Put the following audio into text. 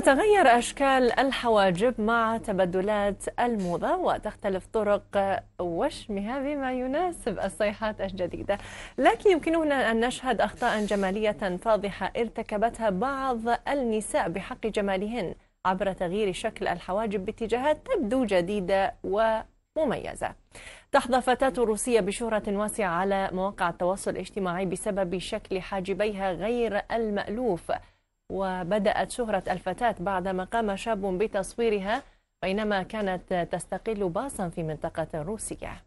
تتغير أشكال الحواجب مع تبدلات الموضة وتختلف طرق وشمها بما يناسب الصيحات الجديدة لكن يمكننا أن نشهد أخطاء جمالية فاضحة ارتكبتها بعض النساء بحق جمالهن عبر تغيير شكل الحواجب باتجاهات تبدو جديدة ومميزة تحظى فتاة روسية بشهرة واسعة على مواقع التواصل الاجتماعي بسبب شكل حاجبيها غير المألوف وبدأت شهرة الفتاة بعدما قام شاب بتصويرها بينما كانت تستقل باصا في منطقة روسية